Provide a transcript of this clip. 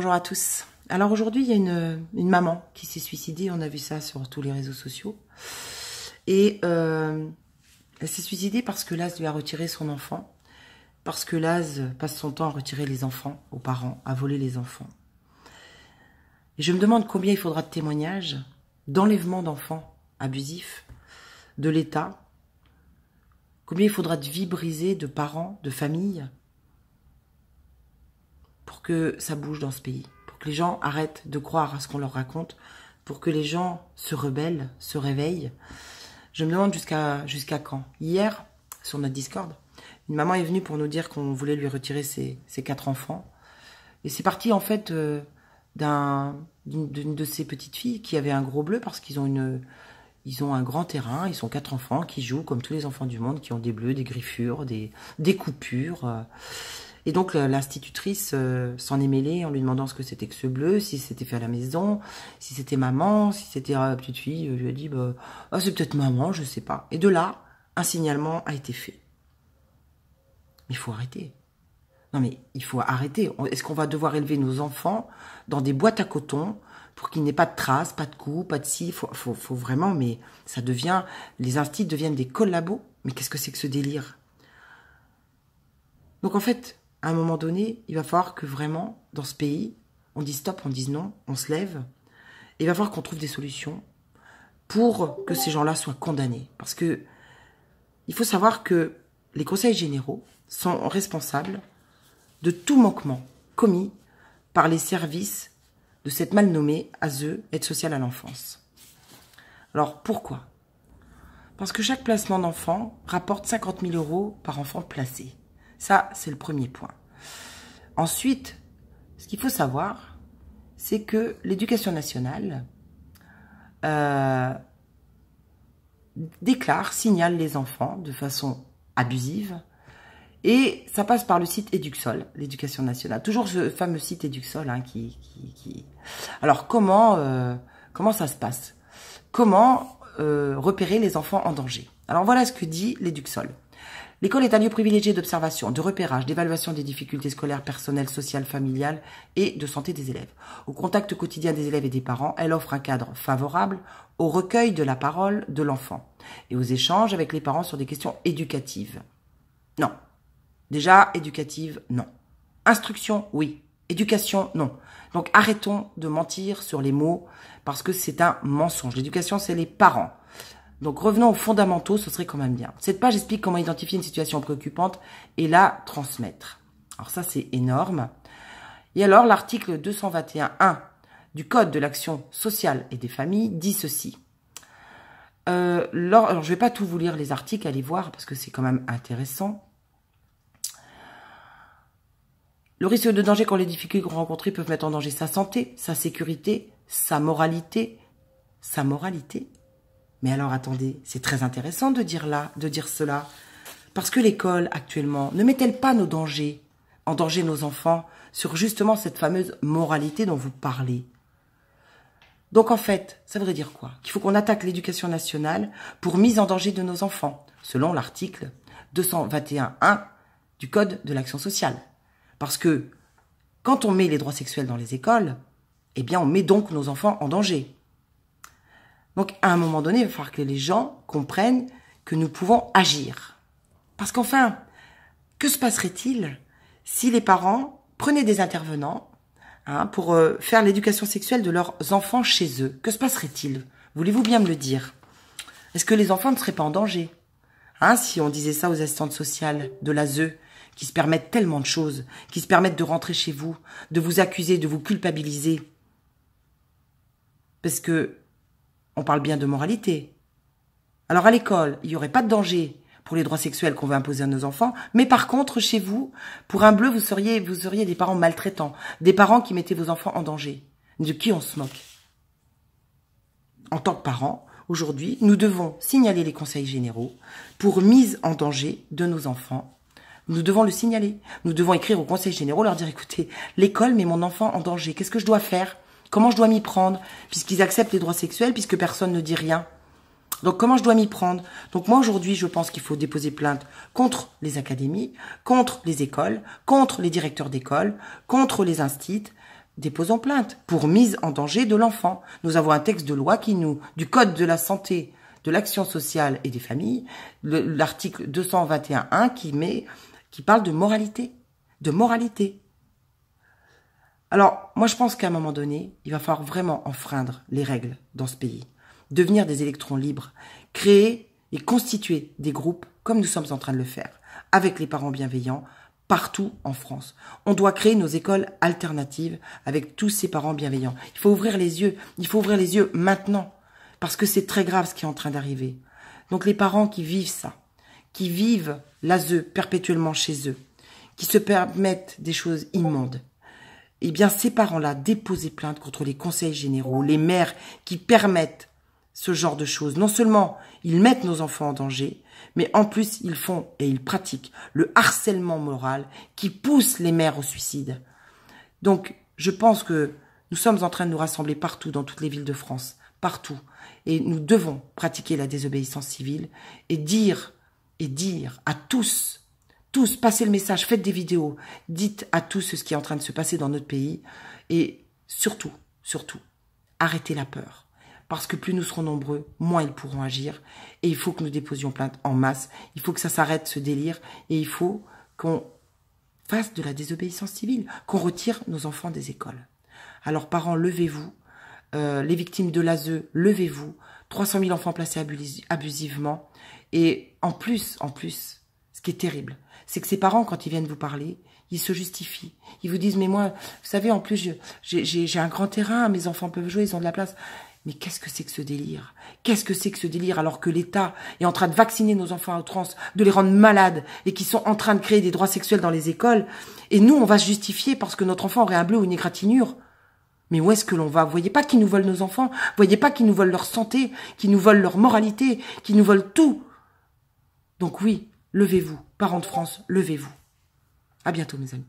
Bonjour à tous. Alors aujourd'hui, il y a une, maman qui s'est suicidée. On a vu ça sur tous les réseaux sociaux. Et euh, elle s'est suicidée parce que Laz lui a retiré son enfant. Parce que Laz passe son temps à retirer les enfants aux parents, à voler les enfants. Et je me demande combien il faudra de témoignages d'enlèvement d'enfants abusifs de l'État. Combien il faudra de vies brisées de parents, de familles que ça bouge dans ce pays, pour que les gens arrêtent de croire à ce qu'on leur raconte, pour que les gens se rebellent, se réveillent. Je me demande jusqu'à jusqu'à quand. Hier, sur notre Discord, une maman est venue pour nous dire qu'on voulait lui retirer ses, quatre enfants. Et c'est parti en fait euh, d'un d'une de ces petites filles qui avait un gros bleu parce qu'ils ont une ils ont un grand terrain, ils sont quatre enfants qui jouent comme tous les enfants du monde, qui ont des bleus, des griffures, des, des coupures. Euh. Et donc l'institutrice euh, s'en est mêlée en lui demandant ce que c'était que ce bleu, si c'était fait à la maison, si c'était maman, si c'était euh, petite fille. Elle lui a dit bah, ah, c'est peut-être maman, je sais pas. Et de là, un signalement a été fait. Mais Il faut arrêter. Non mais il faut arrêter. Est-ce qu'on va devoir élever nos enfants dans des boîtes à coton pour qu'il ait pas de traces, pas de coups, pas de si faut, faut, faut, vraiment, mais ça devient... Les instits deviennent des collabos. Mais qu'est-ce que c'est que ce délire donc en fait, à un moment donné, il va falloir que vraiment, dans ce pays, on dise stop, on dise non, on se lève. Et il va falloir qu'on trouve des solutions pour que ces gens-là soient condamnés. Parce que il faut savoir que les conseils généraux sont responsables de tout manquement commis par les services de cette mal nommée ASE, aide sociale à l'enfance. Alors pourquoi Parce que chaque placement d'enfant rapporte 50 000 euros par enfant placé. Ça, c'est le premier point. Ensuite, ce qu'il faut savoir, c'est que l'éducation nationale euh, déclare, signale les enfants de façon abusive. Et ça passe par le site Eduxol, l'éducation nationale. Toujours ce fameux site Eduxol hein, qui, Alors comment, euh, comment ça se passe Comment euh, repérer les enfants en danger Alors voilà ce que dit l'Eduxol. L'école est un lieu privilégié d'observation, de repérage, d'évaluation des difficultés scolaires, personnelles, sociales, familiales et de santé des élèves. Au contact quotidien des élèves et des parents, elle offre un cadre favorable au recueil de la parole de l'enfant et aux échanges avec les parents sur des questions éducatives. Non. Déjà, éducative, non. Instruction, oui. Éducation, non. Donc arrêtons de mentir sur les mots parce que c'est un mensonge. L'éducation, c'est les parents. Donc revenons aux fondamentaux, ce serait quand même bien. Cette page explique comment identifier une situation préoccupante et la transmettre. Alors ça, c'est énorme. Et alors, l'article 221.1 du Code de l'action sociale et des familles dit ceci. Euh, alors, je ne vais pas tout vous lire les articles, allez voir, parce que c'est quand même intéressant. Le risque de danger quand les difficultés rencontrées peuvent mettre en danger sa santé, sa sécurité, sa moralité, sa moralité, mais alors attendez, c'est très intéressant de dire là, de dire cela. Parce que l'école, actuellement, ne met-elle pas nos dangers, en danger nos enfants, sur justement cette fameuse moralité dont vous parlez Donc en fait, ça voudrait dire quoi Qu'il faut qu'on attaque l'éducation nationale pour mise en danger de nos enfants, selon l'article 221.1 du Code de l'action sociale. Parce que quand on met les droits sexuels dans les écoles, eh bien on met donc nos enfants en danger. Donc à un moment donné, il va falloir que les gens comprennent que nous pouvons agir. Parce qu'enfin, que se passerait-il si les parents prenaient des intervenants hein, pour euh, faire l'éducation sexuelle de leurs enfants chez eux Que se passerait-il Voulez-vous bien me le dire Est-ce que les enfants ne seraient pas en danger hein, Si on disait ça aux assistantes sociales de l'ASE, qui se permettent tellement de choses, qui se permettent de rentrer chez vous, de vous accuser, de vous culpabiliser. Parce que on parle bien de moralité. Alors à l'école, il n'y aurait pas de danger pour les droits sexuels qu'on veut imposer à nos enfants, mais par contre, chez vous, pour un bleu, vous seriez, vous seriez des parents maltraitants, des parents qui mettaient vos enfants en danger. De qui on se moque En tant que parents, aujourd'hui, nous devons signaler les conseils généraux pour mise en danger de nos enfants. Nous devons le signaler. Nous devons écrire aux conseils généraux, leur dire, écoutez, l'école met mon enfant en danger. Qu'est-ce que je dois faire Comment je dois m'y prendre Puisqu'ils acceptent les droits sexuels, puisque personne ne dit rien. Donc comment je dois m'y prendre Donc moi aujourd'hui, je pense qu'il faut déposer plainte contre les académies, contre les écoles, contre les directeurs d'école, contre les instituts, Déposons plainte pour mise en danger de l'enfant. Nous avons un texte de loi qui nous, du code de la santé, de l'action sociale et des familles, l'article 221.1 qui met, qui parle de moralité, de moralité. Alors, moi, je pense qu'à un moment donné, il va falloir vraiment enfreindre les règles dans ce pays, devenir des électrons libres, créer et constituer des groupes comme nous sommes en train de le faire, avec les parents bienveillants, partout en France. On doit créer nos écoles alternatives avec tous ces parents bienveillants. Il faut ouvrir les yeux, il faut ouvrir les yeux maintenant, parce que c'est très grave ce qui est en train d'arriver. Donc les parents qui vivent ça, qui vivent l'ASE perpétuellement chez eux, qui se permettent des choses immondes, eh bien, ces parents-là déposaient plainte contre les conseils généraux, les maires qui permettent ce genre de choses. Non seulement ils mettent nos enfants en danger, mais en plus ils font et ils pratiquent le harcèlement moral qui pousse les mères au suicide. Donc, je pense que nous sommes en train de nous rassembler partout, dans toutes les villes de France, partout. Et nous devons pratiquer la désobéissance civile et dire, et dire à tous tous, passez le message, faites des vidéos, dites à tous ce qui est en train de se passer dans notre pays et surtout, surtout, arrêtez la peur. Parce que plus nous serons nombreux, moins ils pourront agir. Et il faut que nous déposions plainte en masse. Il faut que ça s'arrête, ce délire. Et il faut qu'on fasse de la désobéissance civile, qu'on retire nos enfants des écoles. Alors parents, levez-vous. Euh, les victimes de l'ASE, levez-vous. 300 000 enfants placés abusivement. Et en plus, en plus, ce qui est terrible, c'est que ses parents, quand ils viennent vous parler, ils se justifient. Ils vous disent, mais moi, vous savez, en plus, j'ai un grand terrain, mes enfants peuvent jouer, ils ont de la place. Mais qu'est-ce que c'est que ce délire Qu'est-ce que c'est que ce délire alors que l'État est en train de vacciner nos enfants à outrance, de les rendre malades et qui sont en train de créer des droits sexuels dans les écoles Et nous, on va se justifier parce que notre enfant aurait un bleu ou une égratignure. Mais où est-ce que l'on va Vous Voyez pas qu'ils nous volent nos enfants, voyez pas qu'ils nous volent leur santé, qu'ils nous volent leur moralité, qu'ils nous volent tout. Donc oui, Levez-vous, parents de France, levez-vous. À bientôt, mes amis.